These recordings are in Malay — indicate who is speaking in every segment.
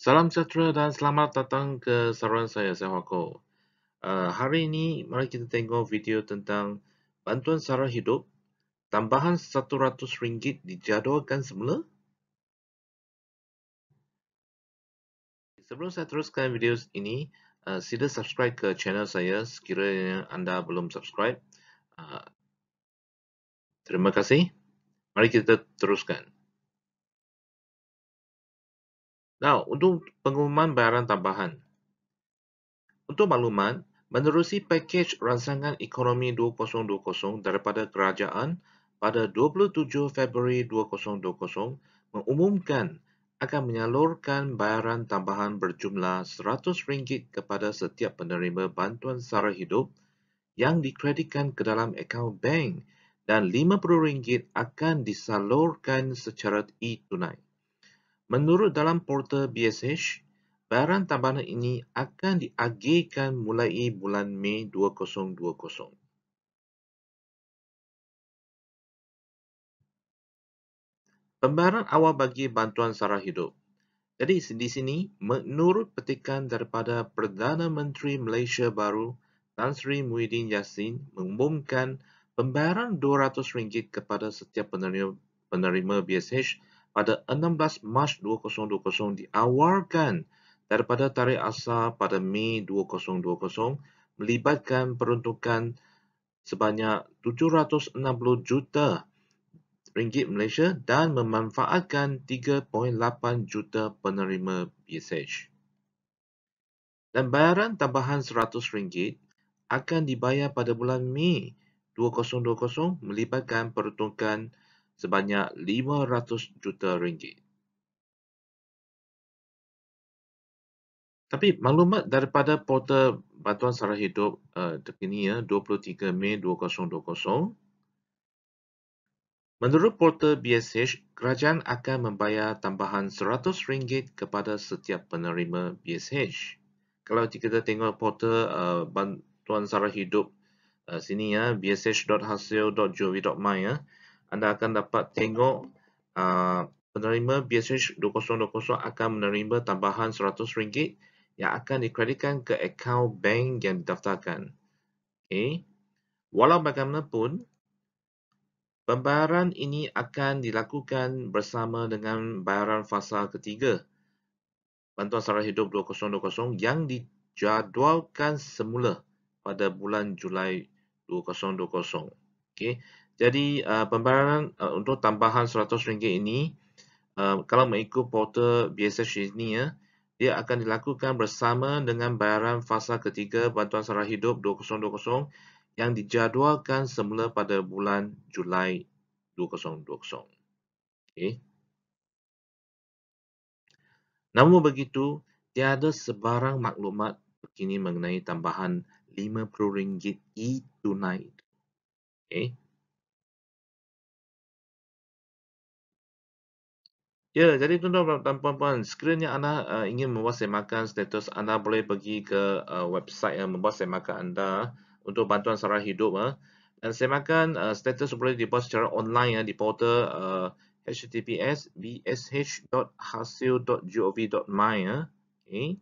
Speaker 1: Salam sejahtera dan selamat datang ke saluran saya, saya Hwako. Uh, eh, hari ini, mari kita tengok video tentang bantuan sara hidup, tambahan RM100 dijadualkan semula. Sebelum saya teruskan video ini, uh, sila subscribe ke channel saya sekiranya anda belum subscribe. Uh, terima
Speaker 2: kasih. Mari kita teruskan.
Speaker 1: Nah, untuk pengumuman bayaran tambahan. Untuk makluman, menerusi pakej rangsangan ekonomi 2020 daripada kerajaan pada 27 Februari 2020 mengumumkan akan menyalurkan bayaran tambahan berjumlah RM100 kepada setiap penerima bantuan sara hidup yang dikreditkan ke dalam akaun bank dan RM50 akan disalurkan secara e-tunai. Menurut dalam portal BSH, bayaran tambahan ini akan diagihkan mulai bulan Mei 2020. Pembayaran awal bagi bantuan sara hidup. Jadi di sini, menurut petikan daripada Perdana Menteri Malaysia baru, Tan Sri Muhyiddin Yassin mengumumkan pembayaran RM200 kepada setiap penerima, penerima BSH pada 16 Mac 2020 diawarkan daripada tarikh asal pada Mei 2020 melibatkan peruntukan sebanyak 760 juta ringgit Malaysia dan memanfaatkan 3.8 juta penerima BSH. Dan bayaran tambahan RM100 akan dibayar pada bulan Mei 2020 melibatkan peruntukan sebanyak 500 juta ringgit.
Speaker 2: Tapi maklumat daripada portal Bantuan Sara
Speaker 1: Hidup uh, terkini ya, 23 Mei 2020. Menurut portal BSH, kerajaan akan membayar tambahan RM100 kepada setiap penerima BSH. Kalau kita tengok portal uh, Bantuan Sara Hidup uh, sini ya, bsh.hasil.gov.my ya, anda akan dapat tengok uh, penerima BSH 2000 akan menerima tambahan RM100 yang akan dikreditkan ke akaun bank yang didaftarkan. Okay. Walau bagaimanapun, pembayaran ini akan dilakukan bersama dengan bayaran fasa ketiga Bantuan Sara Hidup 2020 yang dijadualkan semula pada bulan Julai 2020. Okay. Jadi uh, pembayaran uh, untuk tambahan seratus ringgit ini uh, kalau mengikut portal BSH ini ya, dia akan dilakukan bersama dengan bayaran fasa ketiga bantuan sara hidup 2020 yang dijadualkan semula pada bulan Julai 2020. Okay. Namun begitu, tiada sebarang maklumat berkini mengenai tambahan RM50 e-tunai. Okay. Ya, jadi tuan-tuan dan puan-puan, sekiranya anda uh, ingin membuat semakan status, anda boleh pergi ke uh, website yang uh, membuat semakan anda untuk bantuan sara hidup. Uh. Dan semakan uh, status boleh dibuat secara online uh, di portal uh, https bsh.hasil.gov.my Uh. Okay.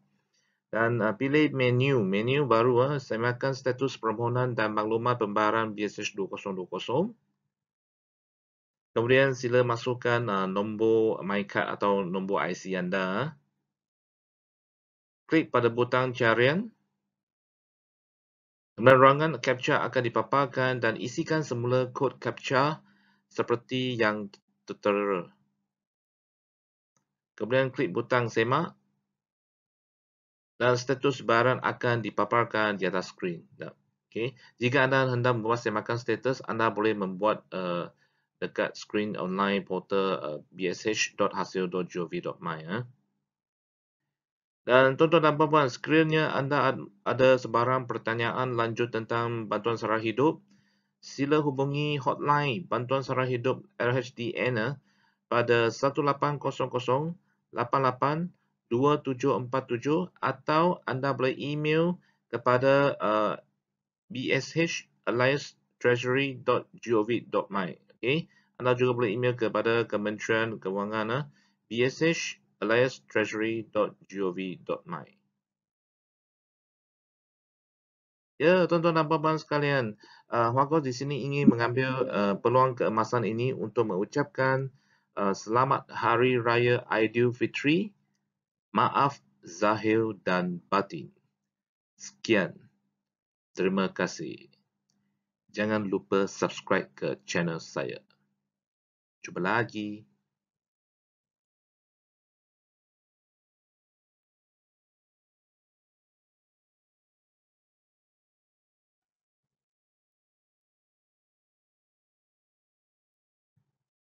Speaker 1: Dan uh, pilih menu, menu baru uh, semakan status permohonan dan maklumat pembayaran bsh 2020. Kemudian sila masukkan uh, nombor MyCard atau nombor IC anda. Klik pada butang carian. Kemudian ruangan CAPTCHA akan dipaparkan dan isikan semula kod CAPTCHA seperti yang tertera. Kemudian klik butang semak dan status barang akan dipaparkan di atas skrin. Okay. Jika anda hendak membuat semakan status, anda boleh membuat uh, dekat screen online portal uh, bsh.hasil.gov.my eh. Dan tuan-tuan dan puan-puan, sekiranya anda ada sebarang pertanyaan lanjut tentang bantuan sara hidup, sila hubungi hotline bantuan sara hidup LHDN eh, pada 1800-88-2747 atau anda boleh email kepada uh, bshalliancetreasury.gov.my okay. Anda juga boleh email kepada Kementerian Kewangan eh, bshalliancetreasury.gov.my. Ya, tuan-tuan dan puan-puan sekalian, uh, Huagos di sini ingin mengambil uh, peluang keemasan ini untuk mengucapkan uh, Selamat Hari Raya Aidilfitri, Maaf Zahil dan Batin. Sekian. Terima kasih jangan lupa subscribe ke channel saya.
Speaker 2: Cuba lagi.